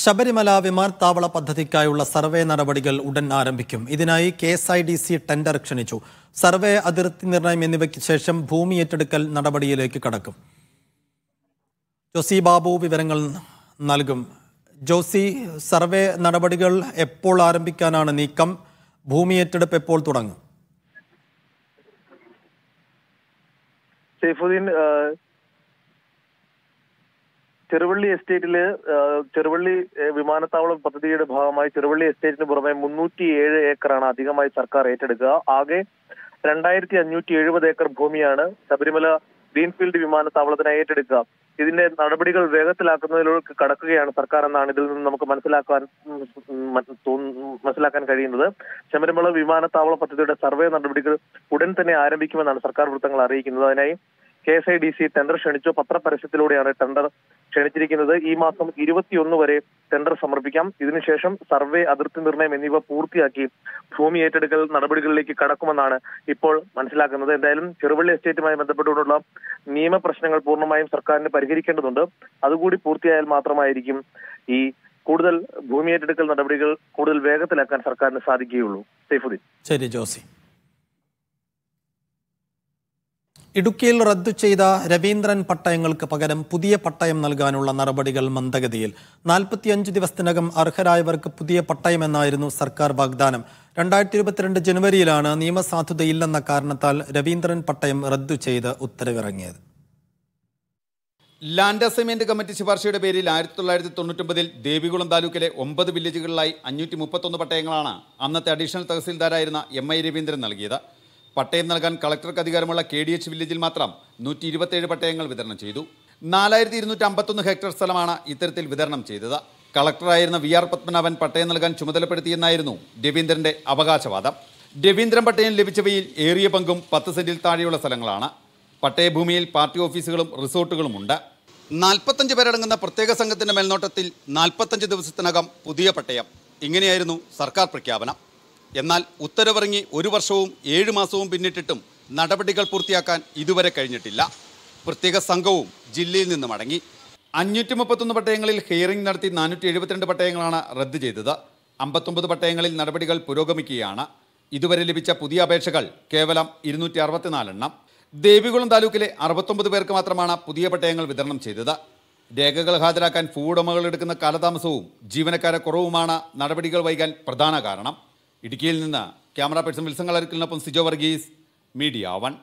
ശബരിമല വിമാനത്താവള പദ്ധതിക്കായുള്ള സർവേ നടപടികൾ ഉടൻ ആരംഭിക്കും ഇതിനായി K S I D C tender ക്ഷണിച്ചു സർവേ അതിർത്തി നിർണയം എന്നിവയ്ക്ക് ശേഷം ഭൂമി ഏറ്റെടുക്കൽ നടപടിയിലേക്ക് കടക്കും ജോസി ബാബു വിവരങ്ങൾ നൽകും ജോസി സർവേ നടപടികൾ എപ്പോൾ ആരംഭിക്കാനാണ് നീക്കം ഭൂമി ഏറ്റെടുപ്പ് എപ്പോൾ തുടങ്ങും സൈഫുദ്ദീൻ ചെറുവള്ളി എസ്റ്റേറ്റില് ചെറുവള്ളി വിമാനത്താവളം പദ്ധതിയുടെ ഭാഗമായി ചെറുവള്ളി എസ്റ്റേറ്റിന് പുറമെ ഏഴ് ഏക്കറാണ് അധികമായി സർക്കാർ ഏറ്റെടുക്കുക ആകെ രണ്ടായിരത്തി അഞ്ഞൂറ്റി എഴുപത് ഏക്കർ ഭൂമിയാണ് ശബരിമല ഗ്രീൻഫീൽഡ് വിമാനത്താവളത്തിനായി ഏറ്റെടുക്കുക ഇതിന്റെ നടപടികൾ വേഗത്തിലാക്കുന്നതിലേക്ക് കടക്കുകയാണ് സർക്കാർ എന്നാണ് ഇതിൽ നിന്ന് നമുക്ക് മനസ്സിലാക്കാൻ മനസ്സിലാക്കാൻ കഴിയുന്നത് ശബരിമല വിമാനത്താവള പദ്ധതിയുടെ സർവേ നടപടികൾ ഉടൻ തന്നെ ആരംഭിക്കുമെന്നാണ് സർക്കാർ വൃത്തങ്ങൾ അറിയിക്കുന്നത് അതിനായി K S I D C tender ക്ഷണിച്ചു പത്രപരസ്യത്തിലൂടെയാണ് ടെൻഡർ ക്ഷണിച്ചിരിക്കുന്നത് ഈ മാസം ഇരുപത്തിയൊന്ന് വരെ ടെൻഡർ സമർപ്പിക്കാം ഇതിനുശേഷം സർവേ അതിർത്തി നിർണയം എന്നിവ പൂർത്തിയാക്കി ഭൂമി ഏറ്റെടുക്കൽ നടപടികളിലേക്ക് കടക്കുമെന്നാണ് ഇപ്പോൾ മനസ്സിലാക്കുന്നത് എന്തായാലും ചെറുവള്ളി എസ്റ്റേറ്റുമായി ബന്ധപ്പെട്ടുകൊണ്ടുള്ള നിയമപ്രശ്നങ്ങൾ പൂർണ്ണമായും സർക്കാരിന് പരിഹരിക്കേണ്ടതുണ്ട് അതുകൂടി പൂർത്തിയായാൽ മാത്രമായിരിക്കും ഈ കൂടുതൽ ഭൂമി ഏറ്റെടുക്കൽ നടപടികൾ കൂടുതൽ വേഗത്തിലാക്കാൻ സർക്കാരിന് സാധിക്കുകയുള്ളൂ സൈഫുദ്ദീൻ ശരി ജോസി ഇടുക്കിയിൽ റദ്ദു ചെയ്ത രവീന്ദ്രൻ പട്ടയങ്ങൾക്ക് പകരം പുതിയ പട്ടയം നൽകാനുള്ള നടപടികൾ മന്ദഗതിയിൽ നാൽപ്പത്തിയഞ്ച് ദിവസത്തിനകം അർഹരായവർക്ക് പുതിയ പട്ടയമെന്നായിരുന്നു സർക്കാർ വാഗ്ദാനം രണ്ടായിരത്തി ഇരുപത്തിരണ്ട് ജനുവരിയിലാണ് നിയമസാധുതയില്ലെന്ന കാരണത്താൽ രവീന്ദ്രൻ പട്ടയം റദ്ദു ചെയ്ത് ഉത്തരവിറങ്ങിയത് ലാൻഡ് അസൈൻമെന്റ് കമ്മിറ്റി ശുപാർശയുടെ പേരിൽ ആയിരത്തി തൊള്ളായിരത്തി തൊണ്ണൂറ്റൊമ്പതിൽ ദേവികുളം താലൂക്കിലെ ഒമ്പത് വില്ലേജുകളിലായി അഞ്ഞൂറ്റി മുപ്പത്തൊന്ന് പട്ടയങ്ങളാണ് അന്നത്തെ അഡീഷണൽ തഹസീൽദാരായിരുന്ന എം ഐ രവീന്ദ്രൻ നൽകിയത് പട്ടയം നൽകാൻ കളക്ടർക്ക് അധികാരമുള്ള കെ ഡി എച്ച് വില്ലേജിൽ മാത്രം നൂറ്റി ഇരുപത്തേഴ് പട്ടയങ്ങൾ വിതരണം ചെയ്തു നാലായിരത്തി ഇരുന്നൂറ്റി അമ്പത്തൊന്ന് ഹെക്ടർ സ്ഥലമാണ് ഇത്തരത്തിൽ വിതരണം ചെയ്തത് കളക്ടറായിരുന്ന വി ആർ പത്മനാഭൻ പട്ടയം നൽകാൻ ചുമതലപ്പെടുത്തിയെന്നായിരുന്നു രവീന്ദ്രന്റെ അവകാശവാദം രവീന്ദ്രൻ പട്ടയം ലഭിച്ചവയിൽ ഏറിയ പങ്കും പത്ത് സെന്റിൽ താഴെയുള്ള സ്ഥലങ്ങളാണ് പട്ടയഭൂമിയിൽ പാർട്ടി ഓഫീസുകളും റിസോർട്ടുകളും ഉണ്ട് നാൽപ്പത്തഞ്ച് പേരടങ്ങുന്ന പ്രത്യേക സംഘത്തിന്റെ മേൽനോട്ടത്തിൽ നാൽപ്പത്തഞ്ച് ദിവസത്തിനകം പുതിയ പട്ടയം ഇങ്ങനെയായിരുന്നു സർക്കാർ പ്രഖ്യാപനം എന്നാൽ ഉത്തരവിറങ്ങി ഒരു വർഷവും ഏഴ് മാസവും പിന്നിട്ടിട്ടും നടപടികൾ പൂർത്തിയാക്കാൻ ഇതുവരെ കഴിഞ്ഞിട്ടില്ല പ്രത്യേക സംഘവും ജില്ലയിൽ നിന്ന് മടങ്ങി അഞ്ഞൂറ്റി മുപ്പത്തൊന്ന് പട്ടയങ്ങളിൽ ഹിയറിംഗ് നടത്തി നാനൂറ്റി എഴുപത്തിരണ്ട് പട്ടയങ്ങളാണ് റദ്ദ് ചെയ്തത് അമ്പത്തൊമ്പത് പട്ടയങ്ങളിൽ നടപടികൾ പുരോഗമിക്കുകയാണ് ഇതുവരെ ലഭിച്ച പുതിയ അപേക്ഷകൾ കേവലം ഇരുന്നൂറ്റി അറുപത്തിനാലെണ്ണം ദേവികുളം താലൂക്കിലെ അറുപത്തൊമ്പത് പേർക്ക് മാത്രമാണ് പുതിയ പട്ടയങ്ങൾ വിതരണം ചെയ്തത് രേഖകൾ ഹാജരാക്കാൻ ഭൂവുടമകൾ എടുക്കുന്ന കാലതാമസവും ജീവനക്കാരെ കുറവുമാണ് നടപടികൾ വൈകാൻ പ്രധാന കാരണം ഇടുക്കിയിൽ നിന്ന് ക്യാമറ പേഴ്സൺ വിൽസങ്ങളൊപ്പം സിജോ വർഗീസ് മീഡിയ വൺ